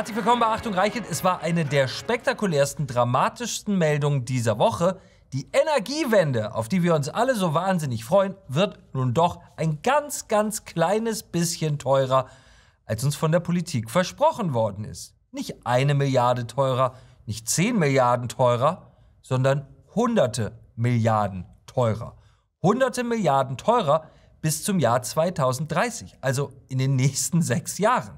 Herzlich willkommen bei Achtung Reichelt. Es war eine der spektakulärsten, dramatischsten Meldungen dieser Woche. Die Energiewende, auf die wir uns alle so wahnsinnig freuen, wird nun doch ein ganz, ganz kleines bisschen teurer, als uns von der Politik versprochen worden ist. Nicht eine Milliarde teurer, nicht 10 Milliarden teurer, sondern hunderte Milliarden teurer. Hunderte Milliarden teurer bis zum Jahr 2030, also in den nächsten sechs Jahren.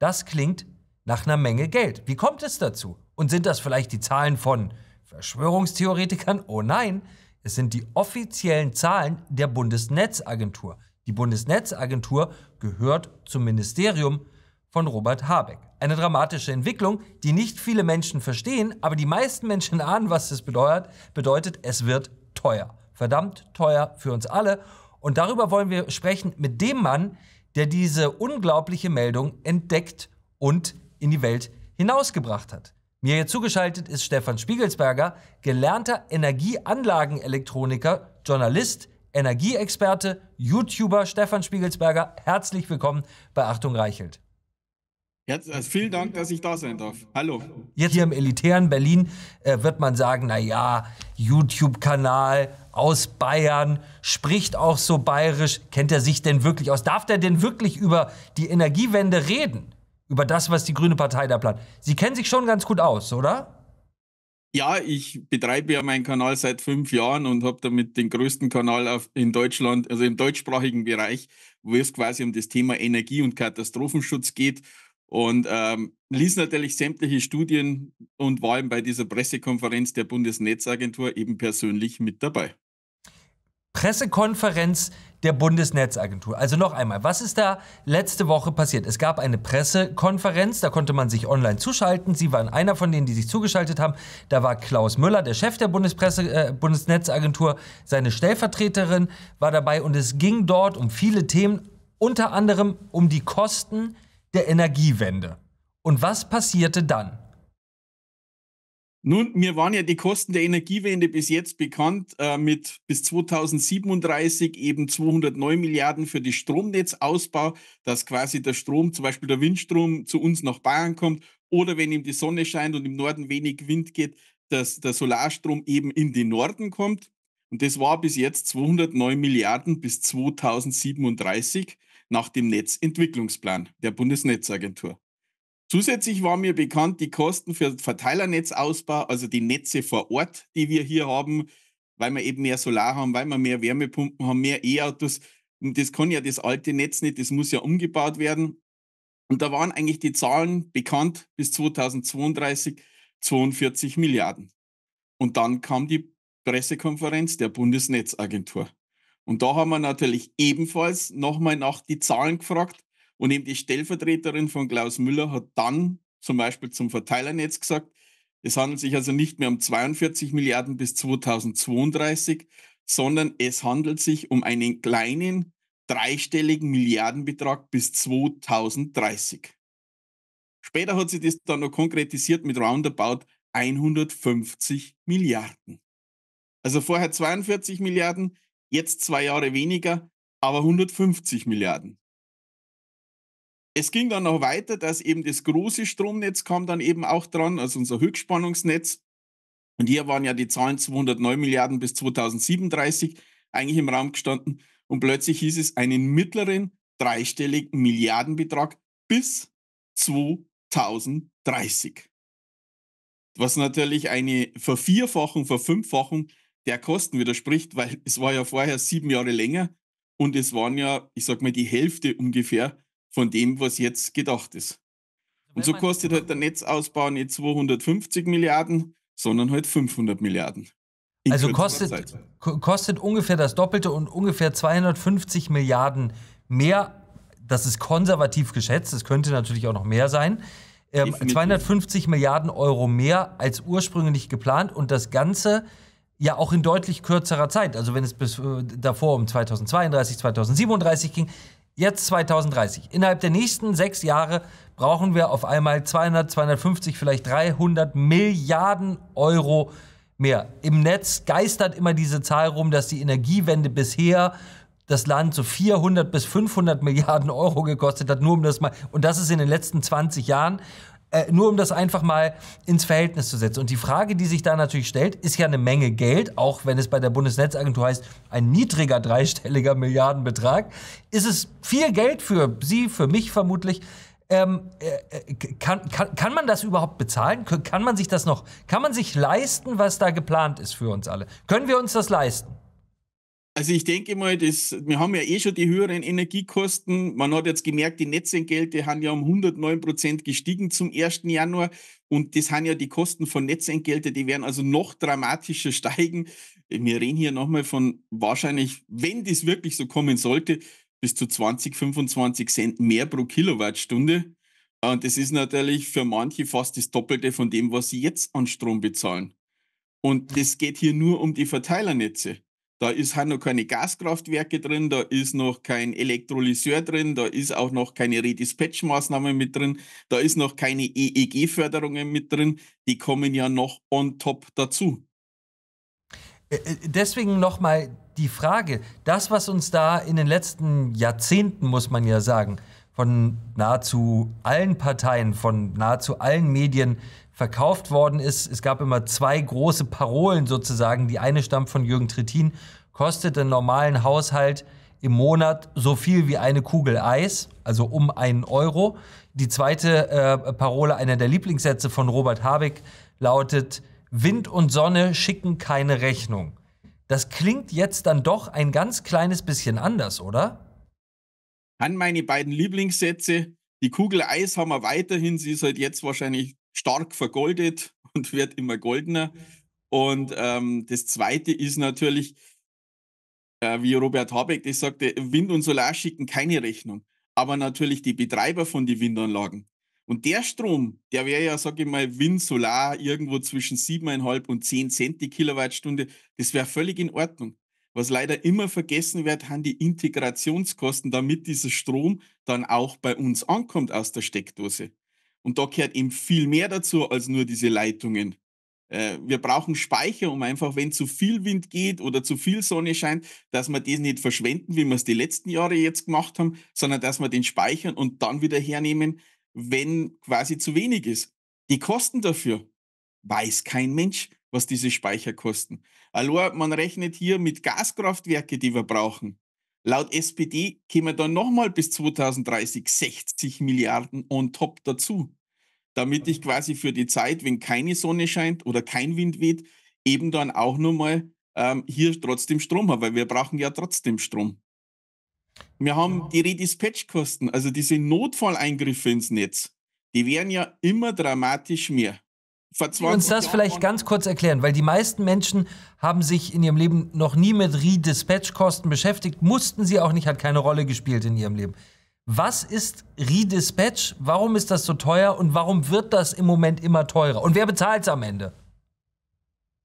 Das klingt nach einer Menge Geld. Wie kommt es dazu? Und sind das vielleicht die Zahlen von Verschwörungstheoretikern? Oh nein, es sind die offiziellen Zahlen der Bundesnetzagentur. Die Bundesnetzagentur gehört zum Ministerium von Robert Habeck. Eine dramatische Entwicklung, die nicht viele Menschen verstehen, aber die meisten Menschen ahnen, was das bedeutet. Bedeutet, es wird teuer. Verdammt teuer für uns alle. Und darüber wollen wir sprechen mit dem Mann, der diese unglaubliche Meldung entdeckt und in die Welt hinausgebracht hat. Mir hier zugeschaltet ist Stefan Spiegelsberger, gelernter Energieanlagenelektroniker, Journalist, Energieexperte, YouTuber Stefan Spiegelsberger. Herzlich willkommen bei Achtung Reichelt. Jetzt, äh, vielen Dank, dass ich da sein darf. Hallo. Jetzt hier im elitären Berlin äh, wird man sagen, naja, YouTube-Kanal aus Bayern, spricht auch so bayerisch. Kennt er sich denn wirklich aus? Darf der denn wirklich über die Energiewende reden? über das, was die Grüne Partei da plant. Sie kennen sich schon ganz gut aus, oder? Ja, ich betreibe ja meinen Kanal seit fünf Jahren und habe damit den größten Kanal auf, in Deutschland, also im deutschsprachigen Bereich, wo es quasi um das Thema Energie- und Katastrophenschutz geht. Und ähm, ließ natürlich sämtliche Studien und war eben bei dieser Pressekonferenz der Bundesnetzagentur eben persönlich mit dabei. Pressekonferenz der Bundesnetzagentur. Also noch einmal, was ist da letzte Woche passiert? Es gab eine Pressekonferenz, da konnte man sich online zuschalten. Sie waren einer von denen, die sich zugeschaltet haben. Da war Klaus Müller, der Chef der Bundespresse, äh, Bundesnetzagentur, seine Stellvertreterin war dabei und es ging dort um viele Themen, unter anderem um die Kosten der Energiewende. Und was passierte dann? Nun, mir waren ja die Kosten der Energiewende bis jetzt bekannt, äh, mit bis 2037 eben 209 Milliarden für den Stromnetzausbau, dass quasi der Strom, zum Beispiel der Windstrom, zu uns nach Bayern kommt oder wenn ihm die Sonne scheint und im Norden wenig Wind geht, dass der Solarstrom eben in den Norden kommt. Und das war bis jetzt 209 Milliarden bis 2037 nach dem Netzentwicklungsplan der Bundesnetzagentur. Zusätzlich war mir bekannt, die Kosten für Verteilernetzausbau, also die Netze vor Ort, die wir hier haben, weil wir eben mehr Solar haben, weil wir mehr Wärmepumpen haben, mehr E-Autos. Und das kann ja das alte Netz nicht, das muss ja umgebaut werden. Und da waren eigentlich die Zahlen bekannt bis 2032 42 Milliarden. Und dann kam die Pressekonferenz der Bundesnetzagentur. Und da haben wir natürlich ebenfalls nochmal nach die Zahlen gefragt. Und eben die Stellvertreterin von Klaus Müller hat dann zum Beispiel zum Verteilernetz gesagt, es handelt sich also nicht mehr um 42 Milliarden bis 2032, sondern es handelt sich um einen kleinen dreistelligen Milliardenbetrag bis 2030. Später hat sie das dann noch konkretisiert mit roundabout 150 Milliarden. Also vorher 42 Milliarden, jetzt zwei Jahre weniger, aber 150 Milliarden es ging dann noch weiter, dass eben das große Stromnetz kam dann eben auch dran, also unser Höchstspannungsnetz. Und hier waren ja die Zahlen 209 Milliarden bis 2037 eigentlich im Raum gestanden. Und plötzlich hieß es einen mittleren dreistelligen Milliardenbetrag bis 2030. Was natürlich eine Vervierfachung, Verfünffachung der Kosten widerspricht, weil es war ja vorher sieben Jahre länger und es waren ja, ich sag mal, die Hälfte ungefähr von dem, was jetzt gedacht ist. Also und so kostet halt der Netzausbau nicht 250 Milliarden, sondern halt 500 Milliarden. Also kostet, kostet ungefähr das Doppelte und ungefähr 250 Milliarden mehr. Das ist konservativ geschätzt, es könnte natürlich auch noch mehr sein. Ähm, 250 Milliarden Euro mehr als ursprünglich geplant und das Ganze ja auch in deutlich kürzerer Zeit. Also wenn es bis äh, davor um 2032, 2037 ging, Jetzt 2030. Innerhalb der nächsten sechs Jahre brauchen wir auf einmal 200, 250, vielleicht 300 Milliarden Euro mehr. Im Netz geistert immer diese Zahl rum, dass die Energiewende bisher das Land so 400 bis 500 Milliarden Euro gekostet hat, nur um das mal. Und das ist in den letzten 20 Jahren. Äh, nur um das einfach mal ins Verhältnis zu setzen. Und die Frage, die sich da natürlich stellt, ist ja eine Menge Geld, auch wenn es bei der Bundesnetzagentur heißt, ein niedriger dreistelliger Milliardenbetrag. Ist es viel Geld für Sie, für mich vermutlich? Ähm, äh, äh kann, kann, kann man das überhaupt bezahlen? Kann man sich das noch, kann man sich leisten, was da geplant ist für uns alle? Können wir uns das leisten? Also ich denke mal, das, wir haben ja eh schon die höheren Energiekosten. Man hat jetzt gemerkt, die Netzentgelte haben ja um 109 Prozent gestiegen zum 1. Januar. Und das haben ja die Kosten von Netzentgelte, die werden also noch dramatischer steigen. Wir reden hier nochmal von wahrscheinlich, wenn das wirklich so kommen sollte, bis zu 20, 25 Cent mehr pro Kilowattstunde. Und das ist natürlich für manche fast das Doppelte von dem, was sie jetzt an Strom bezahlen. Und das geht hier nur um die Verteilernetze. Da ist, halt noch keine Gaskraftwerke drin, da ist noch kein Elektrolyseur drin, da ist auch noch keine Redispatch-Maßnahmen mit drin, da ist noch keine EEG-Förderungen mit drin. Die kommen ja noch on top dazu. Äh, äh, deswegen nochmal die Frage, das, was uns da in den letzten Jahrzehnten, muss man ja sagen, von nahezu allen Parteien, von nahezu allen Medien verkauft worden ist. Es gab immer zwei große Parolen sozusagen. Die eine stammt von Jürgen Trittin, kostet den normalen Haushalt im Monat so viel wie eine Kugel Eis, also um einen Euro. Die zweite äh, Parole, einer der Lieblingssätze von Robert Habeck, lautet, Wind und Sonne schicken keine Rechnung. Das klingt jetzt dann doch ein ganz kleines bisschen anders, oder? An meine beiden Lieblingssätze, die Kugel Eis haben wir weiterhin, sie ist halt jetzt wahrscheinlich stark vergoldet und wird immer goldener. Und ähm, das Zweite ist natürlich, äh, wie Robert Habeck das sagte, Wind und Solar schicken keine Rechnung, aber natürlich die Betreiber von den Windanlagen. Und der Strom, der wäre ja, sage ich mal, Wind, Solar irgendwo zwischen 7,5 und 10 Cent die Kilowattstunde, das wäre völlig in Ordnung. Was leider immer vergessen wird, haben die Integrationskosten, damit dieser Strom dann auch bei uns ankommt aus der Steckdose. Und da gehört eben viel mehr dazu als nur diese Leitungen. Äh, wir brauchen Speicher, um einfach, wenn zu viel Wind geht oder zu viel Sonne scheint, dass wir das nicht verschwenden, wie wir es die letzten Jahre jetzt gemacht haben, sondern dass wir den speichern und dann wieder hernehmen, wenn quasi zu wenig ist. Die Kosten dafür weiß kein Mensch, was diese Speicher kosten. Allo, man rechnet hier mit Gaskraftwerke, die wir brauchen. Laut SPD kämen dann nochmal bis 2030 60 Milliarden on top dazu, damit ich quasi für die Zeit, wenn keine Sonne scheint oder kein Wind weht, eben dann auch nochmal ähm, hier trotzdem Strom habe, weil wir brauchen ja trotzdem Strom. Wir haben die Redispatch-Kosten, also diese Notfalleingriffe ins Netz, die werden ja immer dramatisch mehr verzweifelt. Uns das vielleicht ganz kurz erklären, weil die meisten Menschen haben sich in ihrem Leben noch nie mit Redispatch-Kosten beschäftigt, mussten sie auch nicht, hat keine Rolle gespielt in ihrem Leben. Was ist Redispatch? Warum ist das so teuer und warum wird das im Moment immer teurer? Und wer bezahlt es am Ende?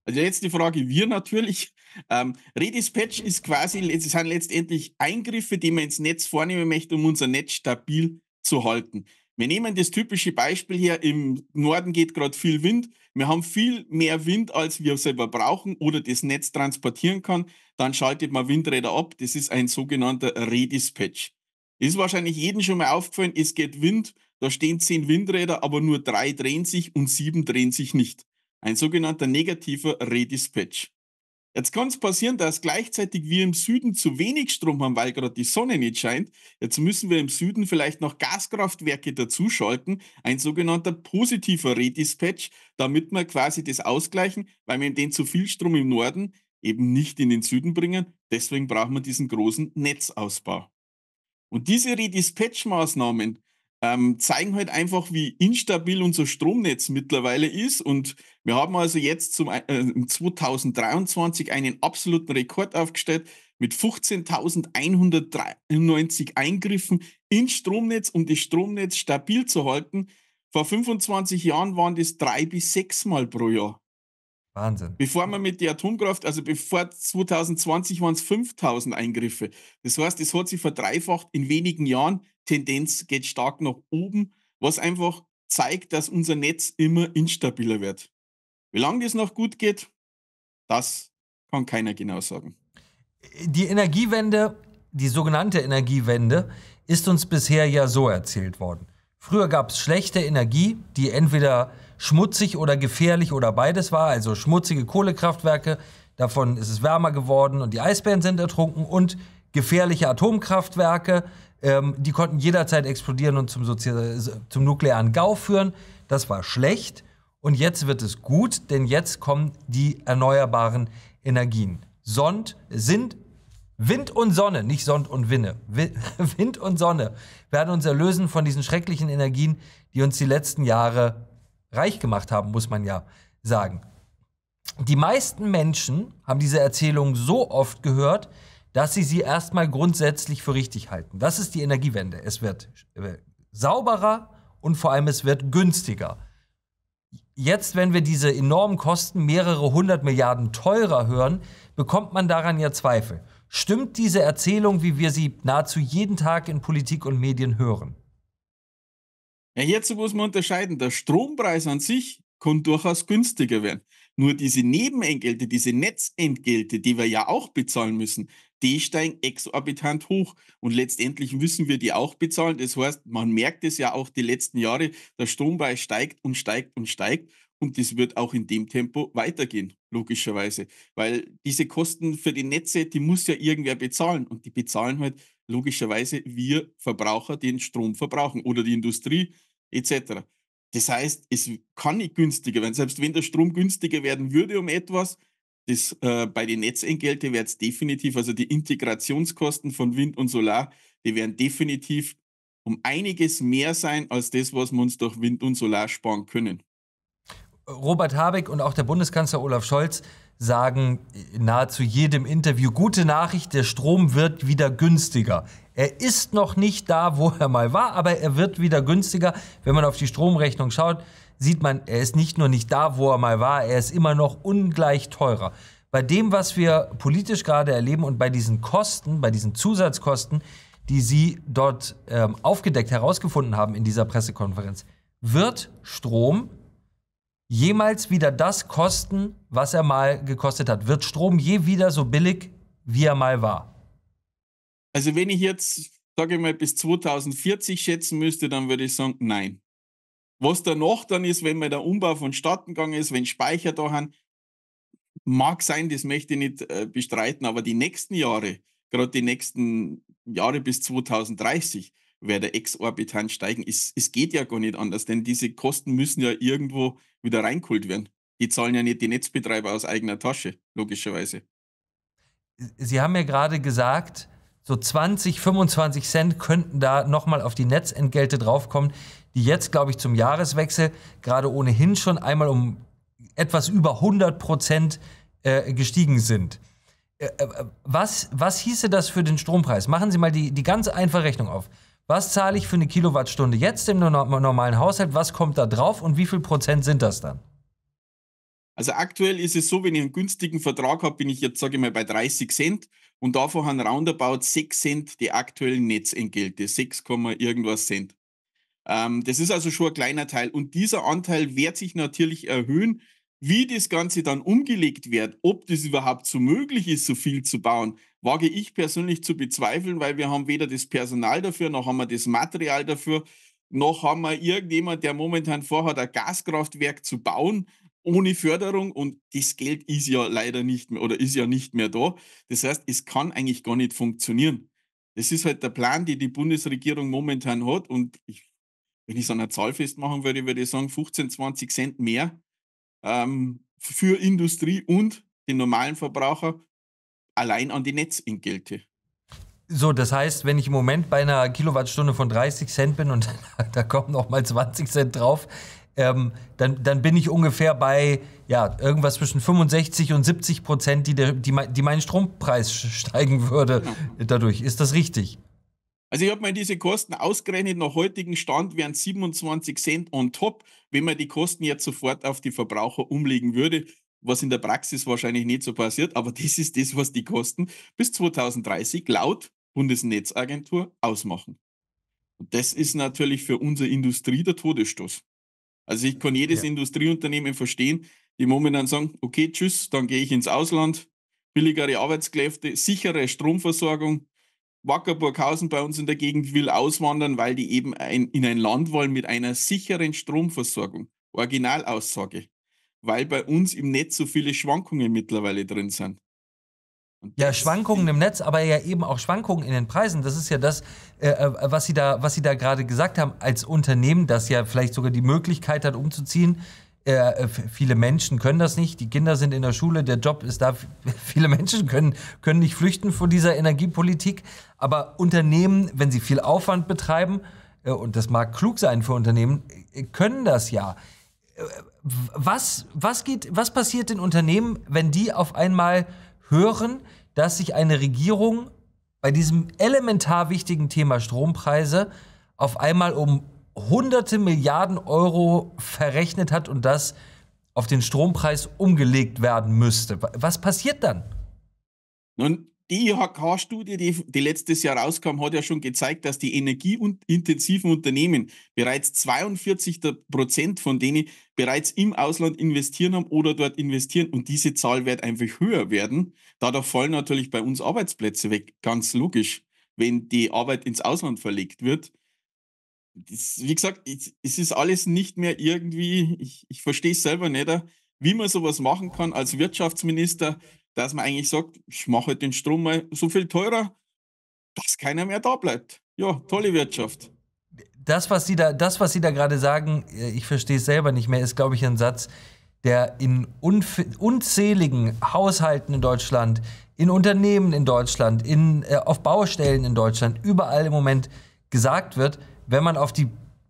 Also jetzt die Frage, wir natürlich. Ähm, Redispatch ist quasi, es sind letztendlich Eingriffe, die man ins Netz vornehmen möchte, um unser Netz stabil zu halten. Wir nehmen das typische Beispiel her, im Norden geht gerade viel Wind, wir haben viel mehr Wind, als wir selber brauchen oder das Netz transportieren kann, dann schaltet man Windräder ab. Das ist ein sogenannter Redispatch. Ist wahrscheinlich jedem schon mal aufgefallen, es geht Wind, da stehen zehn Windräder, aber nur drei drehen sich und sieben drehen sich nicht. Ein sogenannter negativer Redispatch. Jetzt kann es passieren, dass gleichzeitig wir im Süden zu wenig Strom haben, weil gerade die Sonne nicht scheint. Jetzt müssen wir im Süden vielleicht noch Gaskraftwerke dazuschalten, ein sogenannter positiver Redispatch, damit wir quasi das ausgleichen, weil wir den zu viel Strom im Norden eben nicht in den Süden bringen. Deswegen brauchen wir diesen großen Netzausbau. Und diese Redispatch-Maßnahmen ähm, zeigen halt einfach, wie instabil unser Stromnetz mittlerweile ist. Und wir haben also jetzt zum, äh, 2023 einen absoluten Rekord aufgestellt mit 15.193 Eingriffen ins Stromnetz, um das Stromnetz stabil zu halten. Vor 25 Jahren waren das drei bis sechs Mal pro Jahr. Wahnsinn. Bevor man mit der Atomkraft, also bevor 2020 waren es 5000 Eingriffe. Das heißt, es hat sich verdreifacht in wenigen Jahren. Tendenz geht stark nach oben, was einfach zeigt, dass unser Netz immer instabiler wird. Wie lange das noch gut geht, das kann keiner genau sagen. Die Energiewende, die sogenannte Energiewende, ist uns bisher ja so erzählt worden. Früher gab es schlechte Energie, die entweder schmutzig oder gefährlich oder beides war, also schmutzige Kohlekraftwerke, davon ist es wärmer geworden und die Eisbären sind ertrunken und gefährliche Atomkraftwerke, ähm, die konnten jederzeit explodieren und zum, Sozi zum nuklearen GAU führen. Das war schlecht. Und jetzt wird es gut, denn jetzt kommen die erneuerbaren Energien. Sond sind Wind und Sonne, nicht Sond und Winne. Wind und Sonne werden uns erlösen von diesen schrecklichen Energien, die uns die letzten Jahre reich gemacht haben, muss man ja sagen. Die meisten Menschen haben diese Erzählung so oft gehört, dass sie sie erstmal grundsätzlich für richtig halten. Das ist die Energiewende. Es wird äh, sauberer und vor allem es wird günstiger. Jetzt, wenn wir diese enormen Kosten mehrere hundert Milliarden teurer hören, bekommt man daran ja Zweifel. Stimmt diese Erzählung, wie wir sie nahezu jeden Tag in Politik und Medien hören? Ja, hierzu muss man unterscheiden. Der Strompreis an sich kann durchaus günstiger werden. Nur diese Nebenentgelte, diese Netzentgelte, die wir ja auch bezahlen müssen, die steigen exorbitant hoch. Und letztendlich müssen wir die auch bezahlen. Das heißt, man merkt es ja auch die letzten Jahre, der Strompreis steigt und steigt und steigt. Und das wird auch in dem Tempo weitergehen, logischerweise. Weil diese Kosten für die Netze, die muss ja irgendwer bezahlen. Und die bezahlen halt logischerweise wir Verbraucher, den Strom verbrauchen oder die Industrie etc. Das heißt, es kann nicht günstiger werden. Selbst wenn der Strom günstiger werden würde um etwas, das, äh, bei den Netzentgelten wird es definitiv, also die Integrationskosten von Wind und Solar, die werden definitiv um einiges mehr sein als das, was wir uns durch Wind und Solar sparen können. Robert Habeck und auch der Bundeskanzler Olaf Scholz sagen nahezu jedem Interview, gute Nachricht, der Strom wird wieder günstiger. Er ist noch nicht da, wo er mal war, aber er wird wieder günstiger, wenn man auf die Stromrechnung schaut sieht man, er ist nicht nur nicht da, wo er mal war, er ist immer noch ungleich teurer. Bei dem, was wir politisch gerade erleben und bei diesen Kosten, bei diesen Zusatzkosten, die Sie dort ähm, aufgedeckt herausgefunden haben in dieser Pressekonferenz, wird Strom jemals wieder das kosten, was er mal gekostet hat? Wird Strom je wieder so billig, wie er mal war? Also wenn ich jetzt, sage ich mal, bis 2040 schätzen müsste, dann würde ich sagen, nein. Was danach dann ist, wenn mir der Umbau vonstatten gegangen ist, wenn Speicher da haben, mag sein, das möchte ich nicht äh, bestreiten, aber die nächsten Jahre, gerade die nächsten Jahre bis 2030, wird exorbitant steigen. Es, es geht ja gar nicht anders, denn diese Kosten müssen ja irgendwo wieder reinkult werden. Die zahlen ja nicht die Netzbetreiber aus eigener Tasche, logischerweise. Sie haben ja gerade gesagt, so 20, 25 Cent könnten da nochmal auf die Netzentgelte draufkommen, die jetzt, glaube ich, zum Jahreswechsel gerade ohnehin schon einmal um etwas über 100 Prozent äh, gestiegen sind. Äh, äh, was, was hieße das für den Strompreis? Machen Sie mal die, die ganz einfache Rechnung auf. Was zahle ich für eine Kilowattstunde jetzt im normalen Haushalt? Was kommt da drauf und wie viel Prozent sind das dann? Also aktuell ist es so, wenn ich einen günstigen Vertrag habe, bin ich jetzt, sage ich mal, bei 30 Cent und davon haben roundabout 6 Cent die aktuellen Netzentgelte, 6, irgendwas Cent. Ähm, das ist also schon ein kleiner Teil und dieser Anteil wird sich natürlich erhöhen, wie das Ganze dann umgelegt wird, ob das überhaupt so möglich ist, so viel zu bauen, wage ich persönlich zu bezweifeln, weil wir haben weder das Personal dafür, noch haben wir das Material dafür, noch haben wir irgendjemand, der momentan vorhat, ein Gaskraftwerk zu bauen ohne Förderung und das Geld ist ja leider nicht mehr oder ist ja nicht mehr da. Das heißt, es kann eigentlich gar nicht funktionieren. Das ist halt der Plan, den die Bundesregierung momentan hat und ich, wenn ich es so an einer Zahl festmachen würde, würde ich sagen 15, 20 Cent mehr ähm, für Industrie und den normalen Verbraucher allein an die Netzentgelte. So, das heißt, wenn ich im Moment bei einer Kilowattstunde von 30 Cent bin und da kommen noch mal 20 Cent drauf, ähm, dann, dann bin ich ungefähr bei ja, irgendwas zwischen 65 und 70 Prozent, die, der, die, die meinen Strompreis steigen würde genau. dadurch. Ist das richtig? Also ich habe mal diese Kosten ausgerechnet, nach heutigem Stand wären 27 Cent on top, wenn man die Kosten jetzt sofort auf die Verbraucher umlegen würde, was in der Praxis wahrscheinlich nicht so passiert, aber das ist das, was die Kosten bis 2030 laut Bundesnetzagentur ausmachen. Und das ist natürlich für unsere Industrie der Todesstoß. Also ich kann jedes ja. Industrieunternehmen verstehen, die momentan sagen, okay, tschüss, dann gehe ich ins Ausland, billigere Arbeitskräfte, sichere Stromversorgung. Wackerburghausen bei uns in der Gegend will auswandern, weil die eben ein, in ein Land wollen mit einer sicheren Stromversorgung. Originalaussage. Weil bei uns im Netz so viele Schwankungen mittlerweile drin sind ja, Schwankungen im Netz, aber ja eben auch Schwankungen in den Preisen. Das ist ja das, äh, äh, was Sie da, was Sie da gerade gesagt haben, als Unternehmen, das ja vielleicht sogar die Möglichkeit hat, umzuziehen. Äh, äh viele Menschen können das nicht. Die Kinder sind in der Schule, der Job ist da. Viele Menschen können, können nicht flüchten vor dieser Energiepolitik. Aber Unternehmen, wenn sie viel Aufwand betreiben, äh, und das mag klug sein für Unternehmen, äh, können das ja. Was, was, geht, was passiert den Unternehmen, wenn die auf einmal hören, dass sich eine Regierung bei diesem elementar wichtigen Thema Strompreise auf einmal um hunderte Milliarden Euro verrechnet hat und das auf den Strompreis umgelegt werden müsste. Was passiert dann? Nun, die IHK-Studie, die, die letztes Jahr rauskam, hat ja schon gezeigt, dass die energieintensiven Unternehmen bereits 42 Prozent von denen bereits im Ausland investieren haben oder dort investieren. Und diese Zahl wird einfach höher werden. Dadurch fallen natürlich bei uns Arbeitsplätze weg. Ganz logisch, wenn die Arbeit ins Ausland verlegt wird. Das, wie gesagt, es ist alles nicht mehr irgendwie, ich, ich verstehe es selber nicht, wie man sowas machen kann als Wirtschaftsminister dass man eigentlich sagt, ich mache halt den Strom mal so viel teurer, dass keiner mehr da bleibt. Ja, tolle Wirtschaft. Das, was Sie da, das, was Sie da gerade sagen, äh, ich verstehe es selber nicht mehr, ist, glaube ich, ein Satz, der in unzähligen Haushalten in Deutschland, in Unternehmen in Deutschland, in, äh, auf Baustellen in Deutschland, überall im Moment gesagt wird, wenn man auf die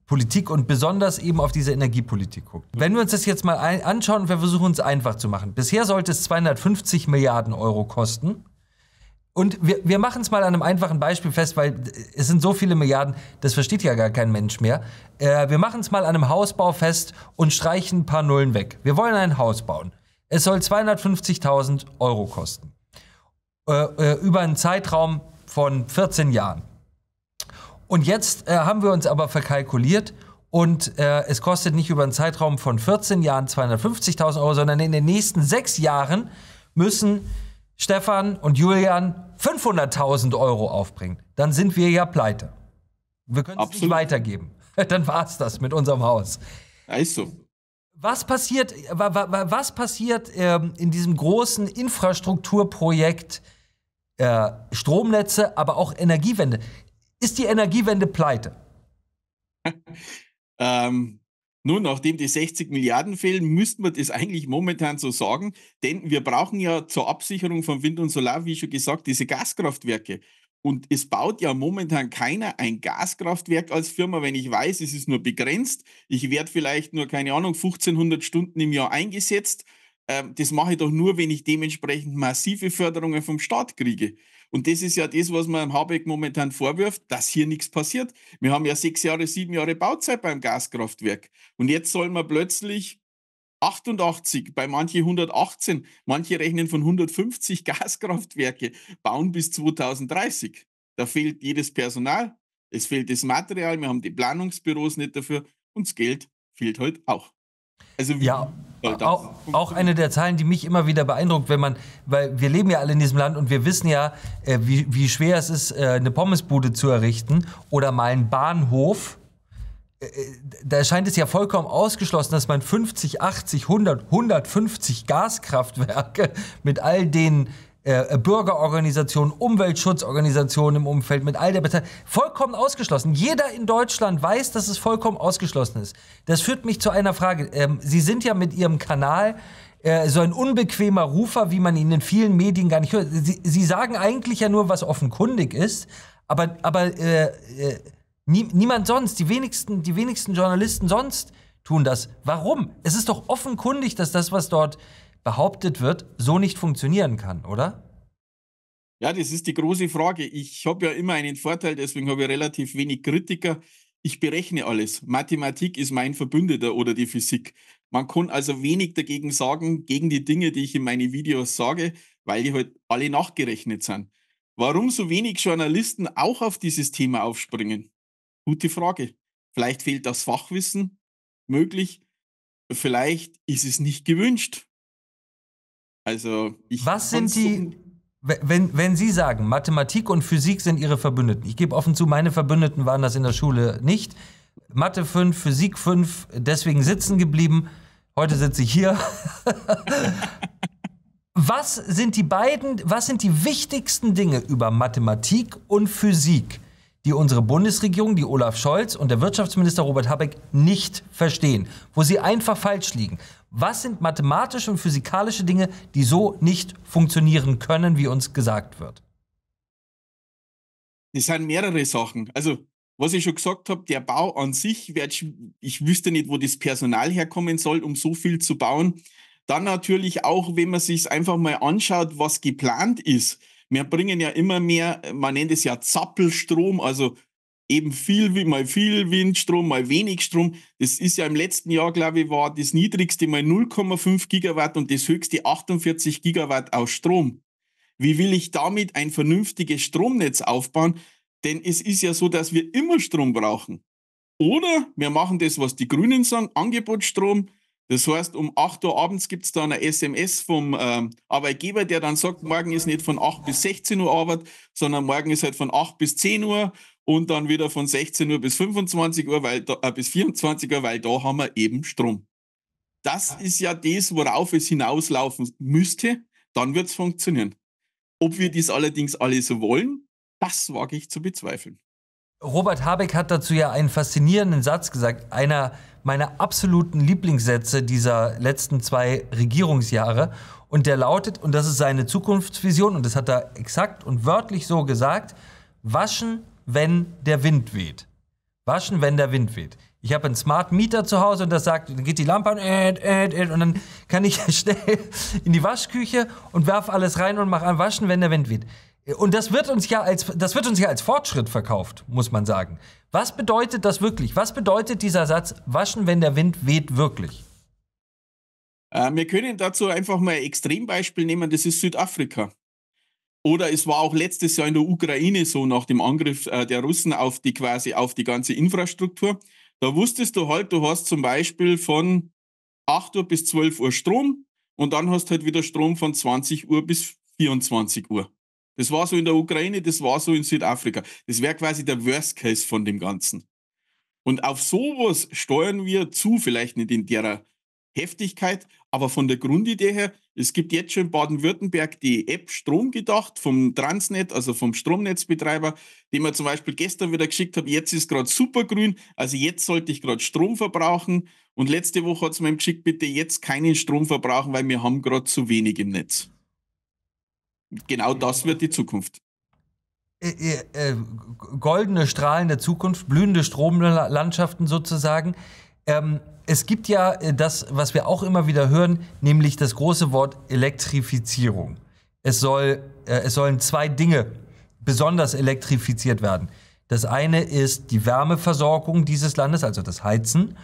Politik und besonders eben auf diese Energiepolitik guckt. Wenn wir uns das jetzt mal anschauen und wir versuchen es einfach zu machen. Bisher sollte es 250 Milliarden Euro kosten. Und wir, wir machen es mal an einem einfachen Beispiel fest, weil es sind so viele Milliarden, das versteht ja gar kein Mensch mehr. Äh, wir machen es mal an einem Hausbau fest und streichen ein paar Nullen weg. Wir wollen ein Haus bauen. Es soll 250.000 Euro kosten. Äh, äh, über einen Zeitraum von 14 Jahren. Und jetzt äh, haben wir uns aber verkalkuliert und äh, es kostet nicht über einen Zeitraum von 14 Jahren 250.000 Euro, sondern in den nächsten sechs Jahren müssen Stefan und Julian 500.000 Euro aufbringen. Dann sind wir ja pleite. Wir können es nicht weitergeben. Dann war's das mit unserem Haus. Ja, ist so. Was passiert, was passiert ähm, in diesem großen Infrastrukturprojekt äh, Stromnetze, aber auch Energiewende? Ist die Energiewende pleite? ähm, nun, nachdem die 60 Milliarden fehlen, müsste man das eigentlich momentan so sagen, denn wir brauchen ja zur Absicherung von Wind und Solar, wie schon gesagt, diese Gaskraftwerke. Und es baut ja momentan keiner ein Gaskraftwerk als Firma, wenn ich weiß, es ist nur begrenzt. Ich werde vielleicht nur, keine Ahnung, 1500 Stunden im Jahr eingesetzt. Ähm, das mache ich doch nur, wenn ich dementsprechend massive Förderungen vom Staat kriege. Und das ist ja das, was man am Habeck momentan vorwirft, dass hier nichts passiert. Wir haben ja sechs Jahre, sieben Jahre Bauzeit beim Gaskraftwerk. Und jetzt soll man plötzlich 88, bei manche 118, manche rechnen von 150 Gaskraftwerke bauen bis 2030. Da fehlt jedes Personal, es fehlt das Material, wir haben die Planungsbüros nicht dafür und das Geld fehlt halt auch. Also ja. Auch, auch, eine der Zahlen, die mich immer wieder beeindruckt, wenn man, weil wir leben ja alle in diesem Land und wir wissen ja, äh, wie, wie, schwer es ist, äh, eine Pommesbude zu errichten oder mal einen Bahnhof. Äh, äh, da scheint es ja vollkommen ausgeschlossen, dass man 50, 80, 100, 150 Gaskraftwerke mit all den äh, äh, Bürgerorganisationen, Umweltschutzorganisationen im Umfeld, mit all der Beteiligung. Vollkommen ausgeschlossen. Jeder in Deutschland weiß, dass es vollkommen ausgeschlossen ist. Das führt mich zu einer Frage. Ähm, Sie sind ja mit Ihrem Kanal äh, so ein unbequemer Rufer, wie man ihn in vielen Medien gar nicht hört. Sie, Sie sagen eigentlich ja nur, was offenkundig ist, aber, aber äh, äh nie, niemand sonst, die wenigsten, die wenigsten Journalisten sonst tun das. Warum? Es ist doch offenkundig, dass das, was dort äh, behauptet wird, so nicht funktionieren kann, oder? Ja, das ist die große Frage. Ich habe ja immer einen Vorteil, deswegen habe ich relativ wenig Kritiker. Ich berechne alles. Mathematik ist mein Verbündeter oder die Physik. Man kann also wenig dagegen sagen, gegen die Dinge, die ich in meinen Videos sage, weil die halt alle nachgerechnet sind. Warum so wenig Journalisten auch auf dieses Thema aufspringen? Gute Frage. Vielleicht fehlt das Fachwissen, möglich. Vielleicht ist es nicht gewünscht. Also ich. Was sind die. Wenn, wenn Sie sagen, Mathematik und Physik sind Ihre Verbündeten, ich gebe offen zu, meine Verbündeten waren das in der Schule nicht. Mathe 5, Physik 5, deswegen sitzen geblieben. Heute sitze ich hier. was sind die beiden, was sind die wichtigsten Dinge über Mathematik und Physik, die unsere Bundesregierung, die Olaf Scholz und der Wirtschaftsminister Robert Habeck nicht verstehen, wo sie einfach falsch liegen. Was sind mathematische und physikalische Dinge, die so nicht funktionieren können, wie uns gesagt wird? Es sind mehrere Sachen. Also, was ich schon gesagt habe, der Bau an sich, ich wüsste nicht, wo das Personal herkommen soll, um so viel zu bauen. Dann natürlich auch, wenn man sich einfach mal anschaut, was geplant ist wir bringen ja immer mehr, äh, man nennt es ja Zappelstrom, also eben viel, mal viel Windstrom, mal wenig Strom. Das ist ja im letzten Jahr, glaube ich, war das niedrigste mal 0,5 Gigawatt und das höchste 48 Gigawatt aus Strom. Wie will ich damit ein vernünftiges Stromnetz aufbauen? Denn es ist ja so, dass wir immer Strom brauchen. Oder wir machen das, was die Grünen sagen, Angebotsstrom, das heißt, um 8 Uhr abends gibt es dann eine SMS vom ähm, Arbeitgeber, der dann sagt, morgen ist nicht von 8 bis 16 Uhr Arbeit, sondern morgen ist halt von 8 bis 10 Uhr und dann wieder von 16 Uhr bis 25 Uhr, weil da, äh, bis 24 Uhr, weil da haben wir eben Strom. Das ist ja das, worauf es hinauslaufen müsste, dann wird es funktionieren. Ob wir dies allerdings alle so wollen, das wage ich zu bezweifeln. Robert Habeck hat dazu ja einen faszinierenden Satz gesagt, einer meiner absoluten Lieblingssätze dieser letzten zwei Regierungsjahre. Und der lautet, und das ist seine Zukunftsvision, und das hat er exakt und wörtlich so gesagt, waschen, wenn der Wind weht. Waschen, wenn der Wind weht. Ich habe einen Smart Meter zu Hause und das sagt, dann geht die Lampe an äd, äd, äd, und dann kann ich schnell in die Waschküche und werfe alles rein und mache an Waschen, wenn der Wind weht. Und das wird uns ja als das wird uns ja als Fortschritt verkauft, muss man sagen. Was bedeutet das wirklich? Was bedeutet dieser Satz waschen, wenn der Wind weht wirklich? Äh, wir können dazu einfach mal ein Extrembeispiel nehmen, das ist Südafrika. Oder es war auch letztes Jahr in der Ukraine so nach dem Angriff äh, der Russen auf die quasi auf die ganze Infrastruktur. Da wusstest du halt, du hast zum Beispiel von 8 Uhr bis 12 Uhr Strom und dann hast du halt wieder Strom von 20 Uhr bis 24 Uhr. Das war so in der Ukraine, das war so in Südafrika. Das wäre quasi der Worst Case von dem Ganzen. Und auf sowas steuern wir zu, vielleicht nicht in derer Heftigkeit, aber von der Grundidee her, es gibt jetzt schon in Baden-Württemberg die App Strom gedacht vom Transnet, also vom Stromnetzbetreiber, den man zum Beispiel gestern wieder geschickt hat, jetzt ist gerade supergrün, also jetzt sollte ich gerade Strom verbrauchen. Und letzte Woche hat es mir geschickt, bitte jetzt keinen Strom verbrauchen, weil wir haben gerade zu wenig im Netz genau das wird die Zukunft. Äh, äh, äh, goldene Strahlen der Zukunft, blühende Stromlandschaften sozusagen. Ähm, es gibt ja das, was wir auch immer wieder hören, nämlich das große Wort Elektrifizierung. Es, soll, äh, es sollen zwei Dinge besonders elektrifiziert werden. Das eine ist die Wärmeversorgung dieses Landes, also das Heizen.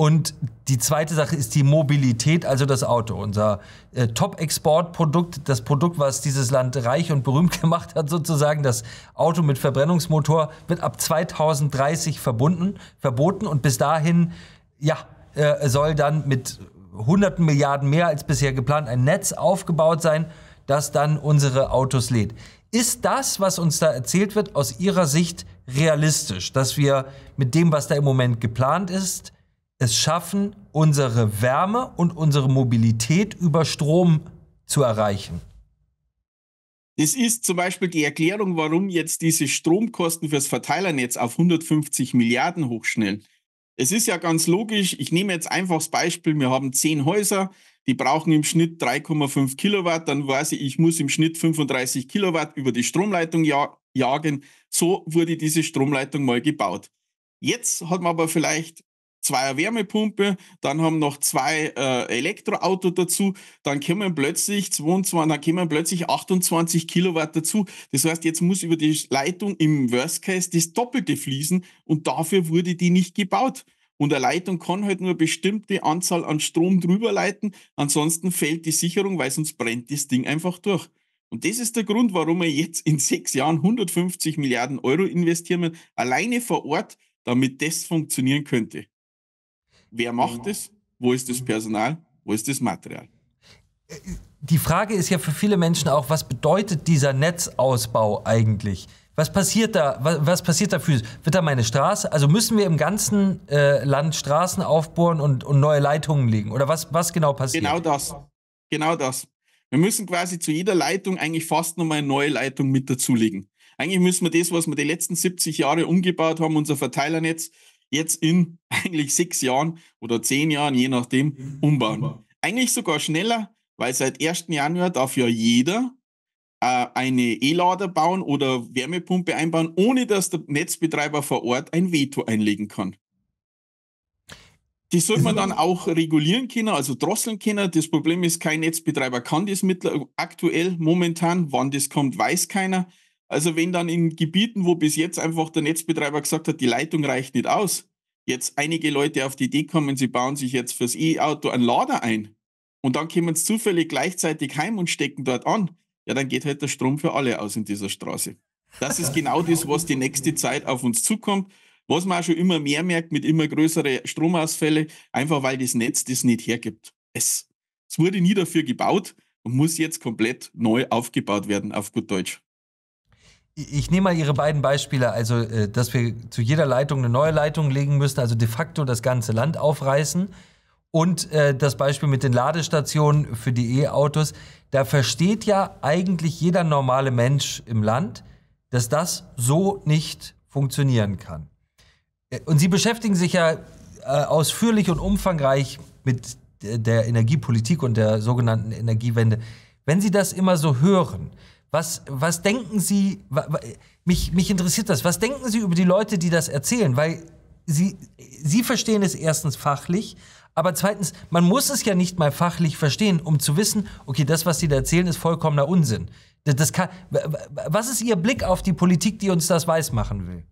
Und die zweite Sache ist die Mobilität, also das Auto. Unser äh, Top-Exportprodukt, das Produkt, was dieses Land reich und berühmt gemacht hat, sozusagen, das Auto mit Verbrennungsmotor, wird ab 2030 verbunden, verboten und bis dahin, ja, äh, soll dann mit hunderten Milliarden mehr als bisher geplant ein Netz aufgebaut sein, das dann unsere Autos lädt. Ist das, was uns da erzählt wird, aus Ihrer Sicht realistisch, dass wir mit dem, was da im Moment geplant ist, es schaffen, unsere Wärme und unsere Mobilität über Strom zu erreichen. Das ist zum Beispiel die Erklärung, warum jetzt diese Stromkosten fürs Verteilernetz auf 150 Milliarden hochschnellen. Es ist ja ganz logisch, ich nehme jetzt einfach das Beispiel, wir haben zehn Häuser, die brauchen im Schnitt 3,5 Kilowatt, dann weiß ich, ich muss im Schnitt 35 Kilowatt über die Stromleitung ja jagen. So wurde diese Stromleitung mal gebaut. Jetzt hat man aber vielleicht zwei Wärmepumpe, dann haben noch zwei äh, Elektroauto dazu, dann kommen plötzlich 22, dann kommen plötzlich 28 Kilowatt dazu. Das heißt, jetzt muss über die Leitung im Worst Case das Doppelte fließen und dafür wurde die nicht gebaut. Und eine Leitung kann halt nur eine bestimmte Anzahl an Strom drüber leiten, ansonsten fällt die Sicherung, weil sonst brennt das Ding einfach durch. Und das ist der Grund, warum wir jetzt in sechs Jahren 150 Milliarden Euro investieren, alleine vor Ort, damit das funktionieren könnte. Wer macht es? Mhm. Wo ist das Personal? Wo ist das Material? Äh, die Frage ist ja für viele Menschen auch, was bedeutet dieser Netzausbau eigentlich? Was passiert da? Was, passiert dafür? Wird da meine Straße? Also müssen wir im ganzen äh, Land Straßen aufbohren und, und, neue Leitungen legen? Oder was, was genau passiert? Genau das. Genau das. Wir müssen quasi zu jeder Leitung eigentlich fast nochmal eine neue Leitung mit dazulegen. Eigentlich müssen wir das, was wir die letzten 70 Jahre umgebaut haben, unser Verteilernetz, jetzt in eigentlich sechs Jahren oder zehn Jahren, je nachdem, mhm. umbauen. Eigentlich sogar schneller, weil seit 1. Januar darf ja jeder äh, eine E-Lader bauen oder Wärmepumpe einbauen, ohne dass der Netzbetreiber vor Ort ein Veto einlegen kann. Das sollte man dann mhm. auch regulieren können, also drosseln können. Das Problem ist, kein Netzbetreiber kann das mittlerweile aktuell momentan. Wann das kommt, weiß keiner. Also wenn dann in Gebieten, wo bis jetzt einfach der Netzbetreiber gesagt hat, die Leitung reicht nicht aus, jetzt einige Leute auf die Idee kommen, sie bauen sich jetzt fürs E-Auto einen Lader ein und dann kommen sie zufällig gleichzeitig heim und stecken dort an, ja, dann geht halt der Strom für alle aus in dieser Straße. Das ist genau das, was die nächste Zeit auf uns zukommt, was man auch schon immer mehr merkt mit immer größeren Stromausfällen, einfach weil das Netz das nicht hergibt. Es, es wurde nie dafür gebaut und muss jetzt komplett neu aufgebaut werden, auf gut Deutsch. Ich nehme mal Ihre beiden Beispiele, also äh, dass wir zu jeder Leitung eine neue Leitung legen müssen, also de facto das ganze Land aufreißen. Und äh, das Beispiel mit den Ladestationen für die E-Autos, da versteht ja eigentlich jeder normale Mensch im Land, dass das so nicht funktionieren kann. Äh, und Sie beschäftigen sich ja äh, ausführlich und umfangreich mit der Energiepolitik und der sogenannten Energiewende. Wenn Sie das immer so hören, was, was denken Sie, mich, mich interessiert das, was denken Sie über die Leute, die das erzählen? Weil Sie, Sie verstehen es erstens fachlich, aber zweitens, man muss es ja nicht mal fachlich verstehen, um zu wissen, okay, das, was Sie da erzählen, ist vollkommener Unsinn. Das, das kann, was ist Ihr Blick auf die Politik, die uns das weismachen will?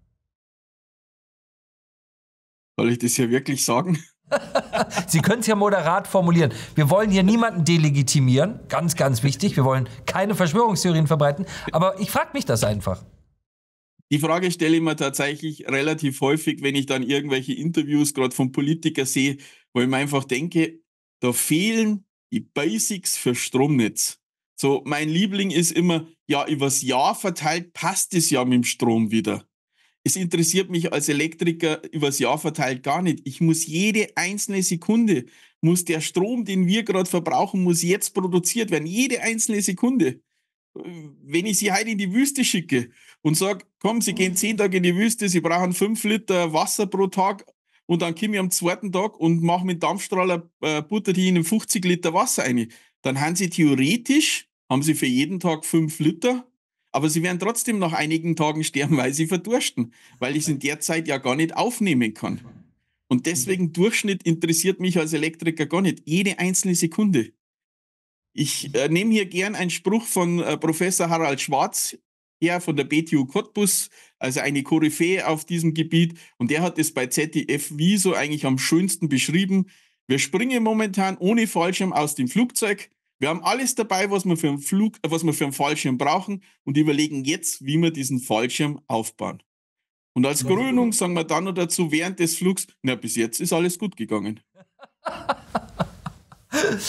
Soll ich das hier wirklich sagen? Sie können es ja moderat formulieren. Wir wollen hier niemanden delegitimieren. Ganz, ganz wichtig. Wir wollen keine Verschwörungstheorien verbreiten. Aber ich frage mich das einfach. Die Frage stelle ich mir tatsächlich relativ häufig, wenn ich dann irgendwelche Interviews gerade von Politikern sehe, wo ich mir einfach denke, da fehlen die Basics für Stromnetz. So, mein Liebling ist immer, ja, übers Jahr verteilt passt es ja mit dem Strom wieder. Es interessiert mich als Elektriker übers Jahr verteilt gar nicht. Ich muss jede einzelne Sekunde, muss der Strom, den wir gerade verbrauchen, muss jetzt produziert werden. Jede einzelne Sekunde. Wenn ich sie heute in die Wüste schicke und sage, komm, sie gehen zehn Tage in die Wüste, sie brauchen fünf Liter Wasser pro Tag und dann komme ich am zweiten Tag und mache mit Dampfstrahler, äh, butter die ihnen 50 Liter Wasser ein, dann haben sie theoretisch, haben sie für jeden Tag fünf Liter aber sie werden trotzdem nach einigen Tagen sterben, weil sie verdursten, weil ich es in der Zeit ja gar nicht aufnehmen kann. Und deswegen Durchschnitt interessiert mich als Elektriker gar nicht. Jede einzelne Sekunde. Ich äh, nehme hier gern einen Spruch von äh, Professor Harald Schwarz her von der BTU Cottbus, also eine Koryphäe auf diesem Gebiet. Und der hat es bei ZDF Wieso eigentlich am schönsten beschrieben. Wir springen momentan ohne Fallschirm aus dem Flugzeug, wir haben alles dabei, was wir für einen Flug, äh, was wir für einen Fallschirm brauchen und überlegen jetzt, wie wir diesen Fallschirm aufbauen. Und als Krönung sagen wir dann noch dazu während des Flugs, na, bis jetzt ist alles gut gegangen.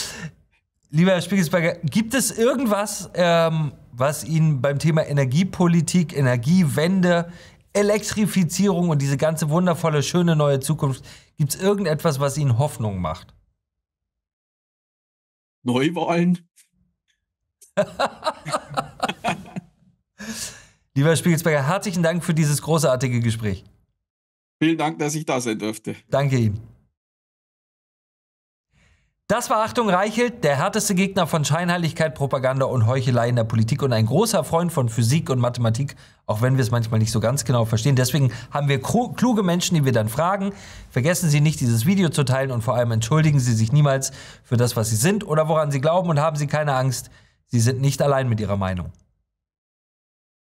Lieber Herr Spiegelsberger, gibt es irgendwas, ähm, was Ihnen beim Thema Energiepolitik, Energiewende, Elektrifizierung und diese ganze wundervolle, schöne neue Zukunft, gibt es irgendetwas, was Ihnen Hoffnung macht? Neuwahlen. Lieber Spiegelsberger, herzlichen Dank für dieses großartige Gespräch. Vielen Dank, dass ich da sein durfte. Danke Ihnen. Das war Achtung Reichelt, der härteste Gegner von Scheinheiligkeit, Propaganda und Heuchelei in der Politik und ein großer Freund von Physik und Mathematik, auch wenn wir es manchmal nicht so ganz genau verstehen. Deswegen haben wir kluge Menschen, die wir dann fragen. Vergessen Sie nicht, dieses Video zu teilen und vor allem entschuldigen Sie sich niemals für das, was Sie sind oder woran Sie glauben und haben Sie keine Angst, Sie sind nicht allein mit Ihrer Meinung.